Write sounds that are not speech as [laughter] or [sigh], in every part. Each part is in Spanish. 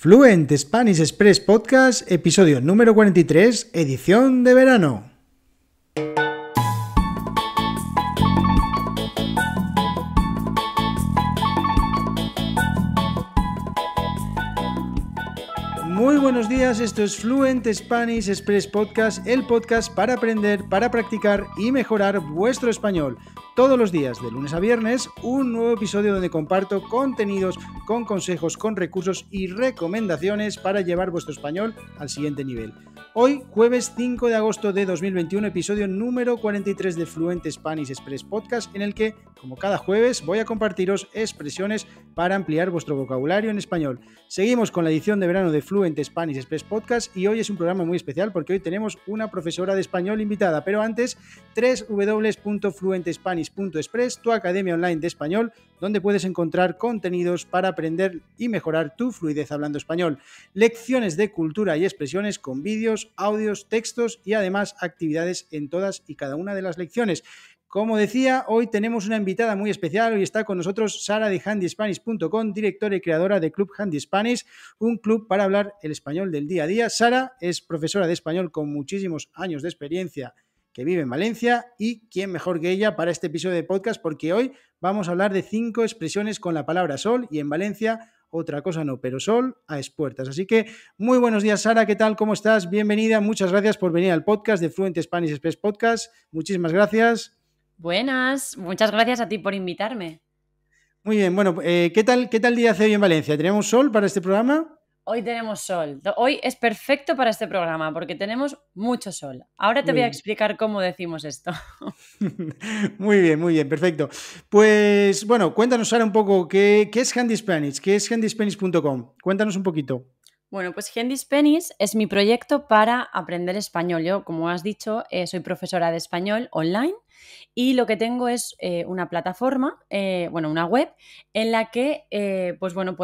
Fluent Spanish Express Podcast, episodio número 43, edición de verano. buenos días, esto es Fluent Spanish Express Podcast, el podcast para aprender, para practicar y mejorar vuestro español. Todos los días, de lunes a viernes, un nuevo episodio donde comparto contenidos con consejos, con recursos y recomendaciones para llevar vuestro español al siguiente nivel. Hoy, jueves 5 de agosto de 2021, episodio número 43 de Fluent Spanish Express Podcast, en el que como cada jueves, voy a compartiros expresiones para ampliar vuestro vocabulario en español. Seguimos con la edición de verano de Fluent Spanish Express Podcast y hoy es un programa muy especial porque hoy tenemos una profesora de español invitada. Pero antes, www.fluentespanish.express, tu academia online de español, donde puedes encontrar contenidos para aprender y mejorar tu fluidez hablando español. Lecciones de cultura y expresiones con vídeos, audios, textos y además actividades en todas y cada una de las lecciones. Como decía, hoy tenemos una invitada muy especial. Hoy está con nosotros Sara de handyspanish.com, directora y creadora de Club Handy Spanish, un club para hablar el español del día a día. Sara es profesora de español con muchísimos años de experiencia que vive en Valencia y quién mejor que ella para este episodio de podcast porque hoy vamos a hablar de cinco expresiones con la palabra sol y en Valencia otra cosa no, pero sol a expuertas. Así que muy buenos días Sara, ¿qué tal? ¿Cómo estás? Bienvenida, muchas gracias por venir al podcast de Fluent Spanish Express Podcast. Muchísimas gracias. Buenas, muchas gracias a ti por invitarme. Muy bien, bueno, eh, ¿qué, tal, ¿qué tal día hace hoy en Valencia? ¿Tenemos sol para este programa? Hoy tenemos sol. Hoy es perfecto para este programa porque tenemos mucho sol. Ahora te voy a explicar cómo decimos esto. [laughs] muy bien, muy bien, perfecto. Pues bueno, cuéntanos ahora un poco qué, es Handy Spanish, qué es handyspanish.com. Cuéntanos un poquito. Bueno, pues Handy Spanish es mi proyecto para aprender español. Yo, como has dicho, eh, soy profesora de español online y lo que tengo es eh, una plataforma, eh, bueno, una web en la que, eh, pues bueno,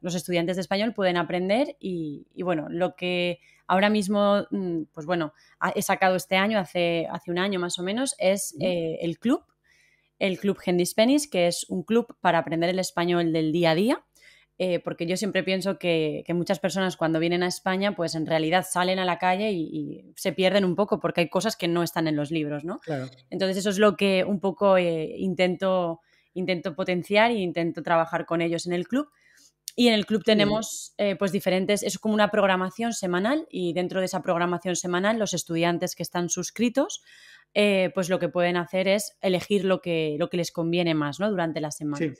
los estudiantes de español pueden aprender y, bueno, lo que ahora mismo, mm, pues bueno, he sacado este año, hace, hace un año más o menos, es el club, el club Penis, que es un club para aprender el español del día a día. Eh, porque yo siempre pienso que, muchas personas cuando vienen a España, pues en realidad salen a la calle y, se pierden un poco porque hay cosas que no están en los libros, ¿no? Entonces eso es lo que un poco eh, intento, intento potenciar e intento trabajar con ellos en el club. Y en el club tenemos eh, pues diferentes, es como una programación semanal y dentro de esa programación semanal los estudiantes que están suscritos pues lo que pueden hacer es elegir lo que, lo que les conviene más ¿no? durante la semana.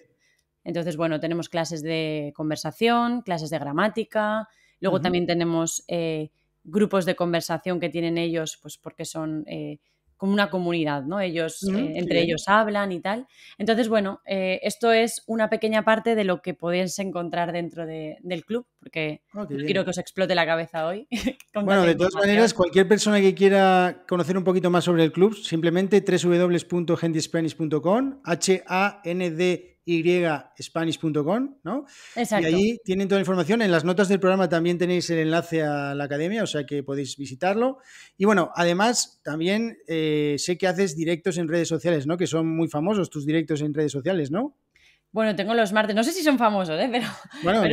Entonces, bueno, tenemos clases de conversación, clases de gramática, luego también tenemos eh, grupos de conversación que tienen ellos, pues porque son eh, como una comunidad, ¿no? Ellos, eh, entre ellos hablan y tal. Entonces, bueno, esto es una pequeña parte de lo que podéis encontrar dentro del club, porque no ah, quiero que os explote la cabeza hoy. [laughs] bueno, de todas maneras, cualquier persona que quiera conocer un poquito más sobre el club, simplemente www.handyspanish.com, H-A-N-D spanish.com ¿no? Exacto. Y allí tienen toda la información. En las notas del programa también tenéis el enlace a la academia, o sea que podéis visitarlo. Y bueno, además también eh, sé que haces directos en redes sociales, ¿no? Que son muy famosos tus directos en redes sociales, ¿no? Bueno, tengo los martes, no sé si son famosos, ¿eh? pero,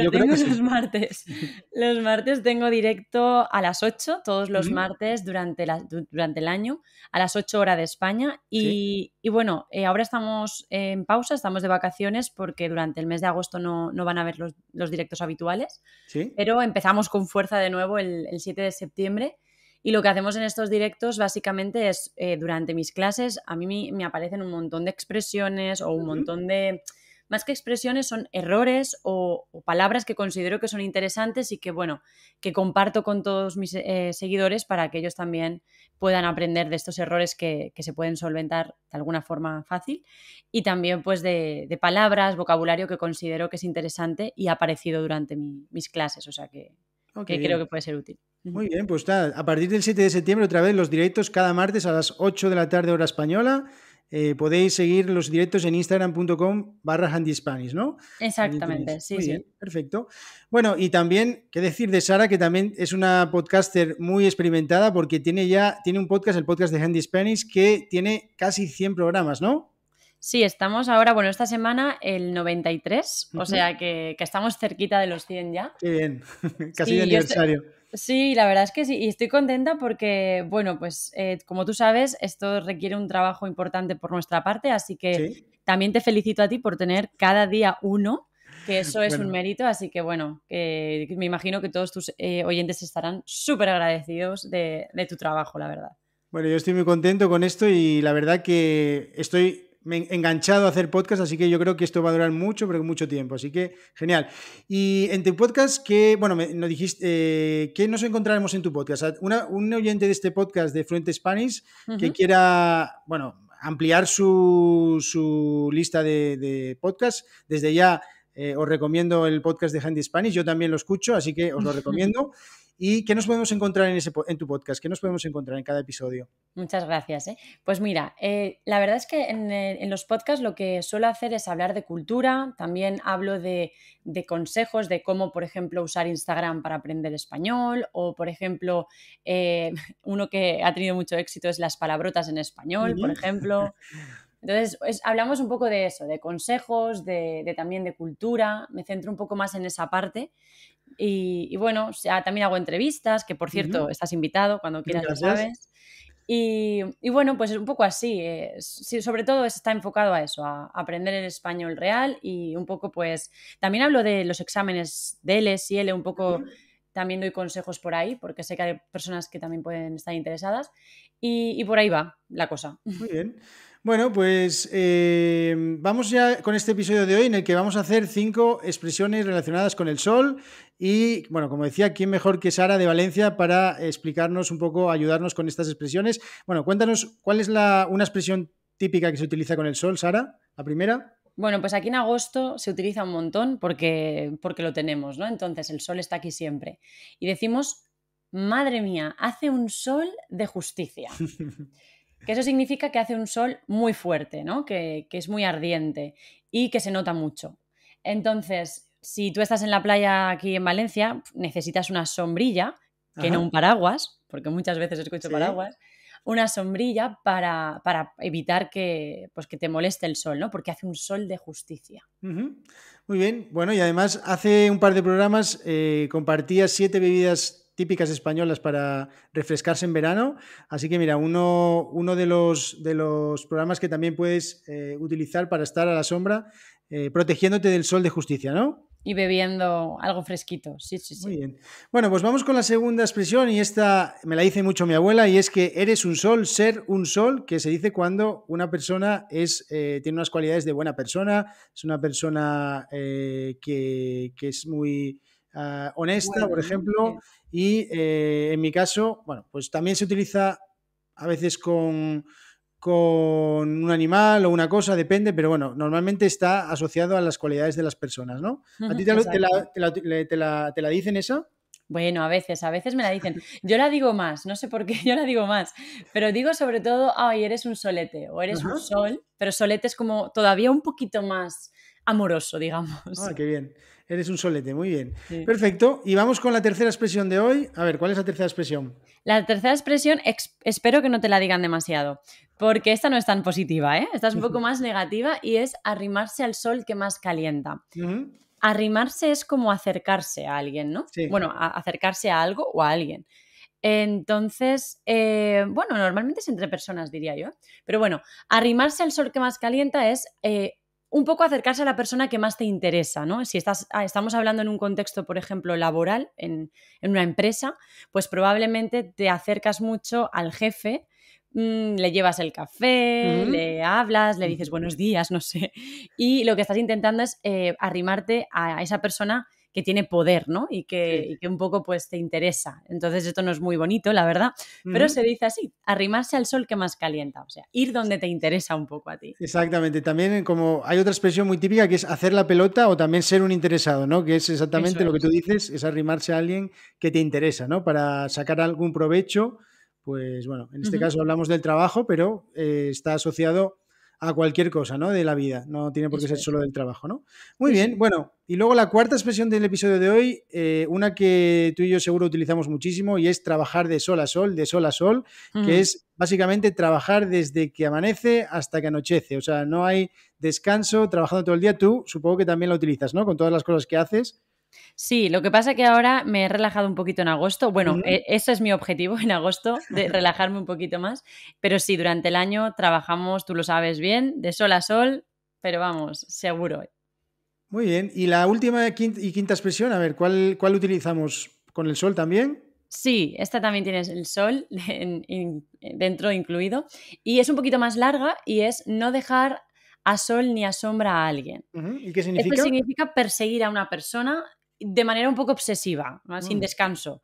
los martes. Los martes tengo directo a las 8, todos los martes durante, la, durante el año, a las 8 horas de España. Y, bueno, eh, ahora estamos en pausa, estamos de vacaciones porque durante el mes de agosto no, van a haber los, directos habituales, ¿Sí? pero empezamos con fuerza de nuevo el, 7 de septiembre. Y lo que hacemos en estos directos básicamente es, eh, durante mis clases, a mí me, aparecen un montón de expresiones o un montón de, más que expresiones son errores o, palabras que considero que son interesantes y que, bueno, que comparto con todos mis eh, seguidores para que ellos también puedan aprender de estos errores que, se pueden solventar de alguna forma fácil y también pues de, palabras, vocabulario que considero que es interesante y ha aparecido durante mis clases, o sea que, oh, creo que puede ser útil. Muy bien, pues a partir del 7 de septiembre otra vez los directos cada martes a las 8 de la tarde hora española eh, podéis seguir los directos en instagram.com barra handyspanish, ¿no? Exactamente, sí, sí. perfecto. Bueno, y también, ¿qué decir de Sara? Que también es una podcaster muy experimentada porque tiene ya, tiene un podcast, el podcast de Handy Spanish, que tiene casi 100 programas, ¿no? Sí, estamos ahora, bueno, esta semana el 93, o sea que, estamos cerquita de los 100 ya. Qué bien, [laughs] casi de aniversario. Sí, la verdad es que sí, y estoy contenta porque, bueno, pues eh, como tú sabes, esto requiere un trabajo importante por nuestra parte, así que también te felicito a ti por tener cada día uno, que eso es un mérito, así que bueno, que me imagino que todos tus eh, oyentes estarán súper agradecidos de tu trabajo, la verdad. Bueno, yo estoy muy contento con esto y la verdad que estoy me enganchado a hacer podcast, así que yo creo que esto va a durar mucho, pero mucho tiempo. Así que genial. Y en tu podcast, que, bueno, dijiste, que eh, ¿qué nos encontraremos en tu podcast? un oyente de este podcast de fluente Spanish que quiera, bueno, ampliar su, lista de, de podcasts, desde ya eh, os recomiendo el podcast de Handy Spanish, yo también lo escucho, así que os lo [laughs] recomiendo. ¿Y qué nos podemos encontrar en, ese, en tu podcast? ¿Qué nos podemos encontrar en cada episodio? Muchas gracias. ¿eh? Pues mira, eh, la verdad es que eh, en, los podcasts lo que suelo hacer es hablar de cultura, también hablo de, consejos de cómo, por ejemplo, usar Instagram para aprender español o, por ejemplo, [laughs] uno que ha tenido mucho éxito es las palabrotas en español, por ejemplo. Entonces, hablamos un poco de eso, de consejos, de, también de cultura, me centro un poco más en esa parte y, bueno, o sea, también hago entrevistas, que por cierto, estás invitado cuando quieras, lo sabes. Y, bueno, pues es un poco así. Eh, sobre todo está enfocado a eso, a aprender el español real y un poco, pues, también hablo de los exámenes de L, y L, un poco. También doy consejos por ahí, porque sé que hay personas que también pueden estar interesadas. Y, y por ahí va la cosa. Muy bien. Bueno, pues eh, vamos ya con este episodio de hoy en el que vamos a hacer cinco expresiones relacionadas con el sol y, bueno, como decía, ¿quién mejor que Sara de Valencia para explicarnos un poco, ayudarnos con estas expresiones? Bueno, cuéntanos cuál es una expresión típica que se utiliza con el sol, Sara, la primera. Bueno, pues aquí en agosto se utiliza un montón porque, porque lo tenemos, ¿no? Entonces el sol está aquí siempre. Y decimos, madre mía, hace un sol de justicia. [laughs] Que eso significa que hace un sol muy fuerte, ¿no? Que, es muy ardiente y que se nota mucho. Entonces, si tú estás en la playa aquí en Valencia, necesitas una sombrilla, que no un paraguas, porque muchas veces escucho paraguas, una sombrilla para, para, evitar que, pues, que te moleste el sol, ¿no? Porque hace un sol de justicia. Muy bien, bueno, y además hace un par de programas eh, compartías siete bebidas típicas españolas para refrescarse en verano. Así que mira, uno, uno de, los, de los programas que también puedes eh, utilizar para estar a la sombra, eh, protegiéndote del sol de justicia, ¿no? Y bebiendo algo fresquito. Sí, sí, sí. Muy bien. Bueno, pues vamos con la segunda expresión y esta me la dice mucho mi abuela y es que eres un sol, ser un sol, que se dice cuando una persona es, eh, tiene unas cualidades de buena persona, es una persona que, que es muy Ah, honesta, por ejemplo, y eh, en mi caso, bueno, pues también se utiliza a veces con, con un animal o una cosa, depende, pero bueno, normalmente está asociado a las cualidades de las personas, ¿no? ¿A ti te, la, dicen esa? Bueno, a veces, a veces me la dicen. Yo la digo más, no sé por qué [laughs] yo la digo más, pero digo sobre todo, ay, eres un solete o eres un sol, pero solete es como todavía un poquito más amoroso, digamos. Ah, qué bien. Eres un solete, muy bien. Perfecto. Y vamos con la tercera expresión de hoy. A ver, ¿cuál es la tercera expresión? La tercera expresión, espero que no te la digan demasiado, porque esta no es tan positiva, ¿eh? Esta es un poco [laughs] más negativa y es arrimarse al sol que más calienta. Arrimarse es como acercarse a alguien, ¿no? Sí. Bueno, acercarse a algo o a alguien. Entonces, eh, bueno, normalmente es entre personas, diría yo. Pero bueno, arrimarse al sol que más calienta es eh, un poco acercarse a la persona que más te interesa, ¿no? Si estás, ah, estamos hablando en un contexto, por ejemplo, laboral, en, una empresa, pues probablemente te acercas mucho al jefe, mm, le llevas el café, le hablas, le mm. dices buenos días, [laughs] no sé. Y lo que estás intentando es eh, arrimarte a esa persona que tiene poder, ¿no? Y que, un poco pues te interesa. Entonces esto no es muy bonito, la verdad, pero se dice así, arrimarse al sol que más calienta, o sea, ir donde te interesa un poco a ti. Exactamente, también como hay otra expresión muy típica que es hacer la pelota o también ser un interesado, ¿no? Que es exactamente lo que tú dices, es arrimarse a alguien que te interesa, ¿no? Para sacar algún provecho, pues bueno, en este caso hablamos del trabajo, pero eh, está asociado a cualquier cosa, ¿no? De la vida, no tiene por qué ser solo del trabajo, ¿no? Muy bien, bueno, y luego la cuarta expresión del episodio de hoy, eh, una que tú y yo seguro utilizamos muchísimo y es trabajar de sol a sol, de sol a sol, que es básicamente trabajar desde que amanece hasta que anochece, o sea, no hay descanso, trabajando todo el día, tú supongo que también lo utilizas, ¿no? Con todas las cosas que haces. Sí, lo que pasa es que ahora me he relajado un poquito en agosto. Bueno, eh, ese es mi objetivo [laughs] en agosto, de [laughs] relajarme un poquito más. Pero sí, durante el año trabajamos, tú lo sabes bien, de sol a sol, pero vamos, seguro. Muy bien. Y la última y quinta expresión, a ver, ¿cuál, utilizamos? ¿Con el sol también? Sí, esta también tienes el sol [laughs] dentro incluido. Y es un poquito más larga y es no dejar a sol ni a sombra a alguien. ¿Y qué significa? Esto significa perseguir a una persona, de manera un poco obsesiva, sin mm. descanso.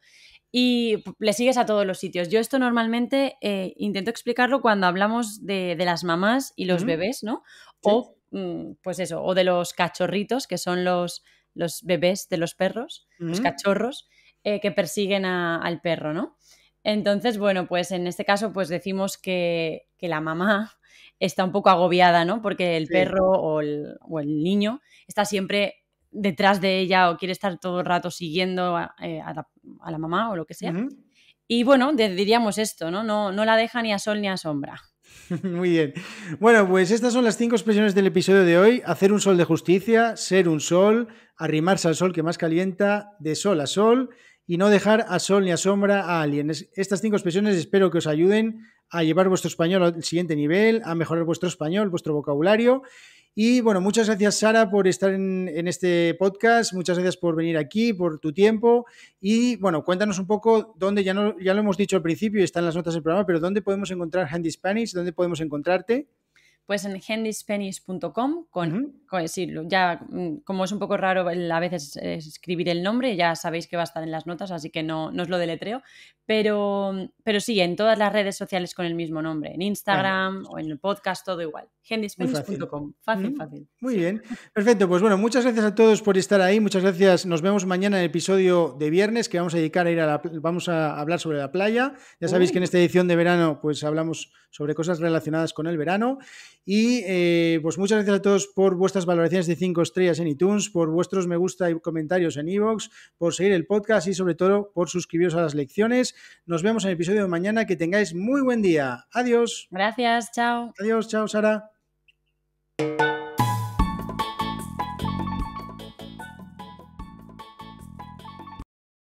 Y le sigues a todos los sitios. Yo esto normalmente eh, intento explicarlo cuando hablamos de, las mamás y los bebés, ¿no? O, mm, pues eso, o de los cachorritos, que son los, los bebés de los perros, los mm. cachorros, eh, que persiguen al perro, ¿no? Entonces, bueno, pues en este caso, pues decimos que, la mamá está un poco agobiada, ¿no? Porque el perro o el, o el niño está siempre detrás de ella o quiere estar todo el rato siguiendo a, eh, la, mamá o lo que sea. Y bueno, diríamos esto, ¿no? ¿no? No la deja ni a sol ni a sombra. [laughs] Muy bien. Bueno, pues estas son las cinco expresiones del episodio de hoy. Hacer un sol de justicia, ser un sol, arrimarse al sol que más calienta, de sol a sol y no dejar a sol ni a sombra a alguien. Estas cinco expresiones espero que os ayuden a llevar vuestro español al siguiente nivel, a mejorar vuestro español, vuestro vocabulario y bueno, muchas gracias Sara por estar en, este podcast, muchas gracias por venir aquí, por tu tiempo y bueno, cuéntanos un poco dónde, ya, no, ya lo hemos dicho al principio y están las notas del programa, pero dónde podemos encontrar Handy Spanish, dónde podemos encontrarte pues en hendispenis.com con, ya mm, como es un poco raro a veces eh, escribir el nombre, ya sabéis que va a estar en las notas, así que no, os lo deletreo, pero, pero sí, en todas las redes sociales con el mismo nombre, en Instagram o en el podcast, todo igual. hendispenis.com fácil, fácil. Muy bien, perfecto, pues bueno, muchas gracias a todos por estar ahí, muchas gracias, nos vemos mañana en el episodio de viernes que vamos a dedicar a ir a la, vamos a hablar sobre la playa, ya sabéis que en esta edición de verano pues hablamos sobre cosas relacionadas con el verano. Y eh, pues muchas gracias a todos por vuestras valoraciones de 5 estrellas en iTunes, por vuestros me gusta y comentarios en iVoox, por seguir el podcast y sobre todo por suscribiros a las lecciones. Nos vemos en el episodio de mañana. Que tengáis muy buen día. Adiós. Gracias, chao. Adiós, chao, Sara.